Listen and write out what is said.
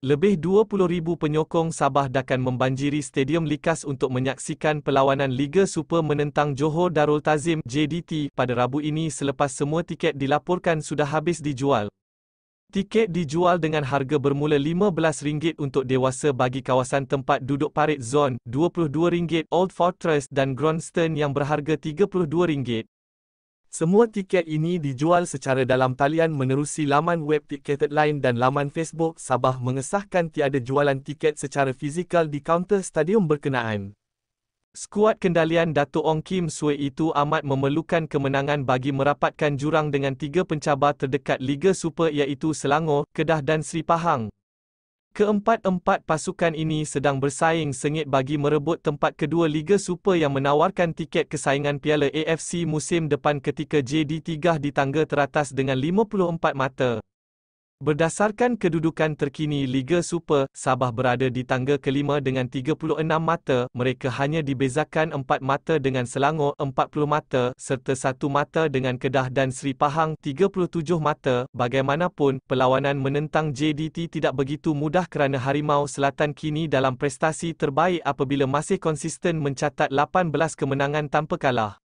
Lebih 20,000 penyokong Sabah akan membanjiri Stadium Likas untuk menyaksikan perlawanan Liga Super menentang Johor Darul Tazim JDT pada Rabu ini selepas semua tiket dilaporkan sudah habis dijual. Tiket dijual dengan harga bermula RM15 untuk dewasa bagi kawasan tempat duduk Parade Zone, RM22 Old Fortress dan Grandstand yang berharga RM32. Semua tiket ini dijual secara dalam talian menerusi laman web Ticketed Line dan laman Facebook Sabah mengesahkan tiada jualan tiket secara fizikal di kaunter stadium berkenaan. Skuad kendalian Dato' Ong Kim Sui itu amat memerlukan kemenangan bagi merapatkan jurang dengan tiga pencabar terdekat Liga Super iaitu Selangor, Kedah dan Sri Pahang. Keempat-empat pasukan ini sedang bersaing sengit bagi merebut tempat kedua Liga Super yang menawarkan tiket kesaingan Piala AFC musim depan ketika JD3 di tangga teratas dengan 54 mata. Berdasarkan kedudukan terkini Liga Super, Sabah berada di tangga kelima dengan 36 mata, mereka hanya dibezakan 4 mata dengan Selangor 40 mata serta 1 mata dengan Kedah dan Seri Pahang 37 mata. Bagaimanapun, perlawanan menentang JDT tidak begitu mudah kerana Harimau Selatan kini dalam prestasi terbaik apabila masih konsisten mencatat 18 kemenangan tanpa kalah.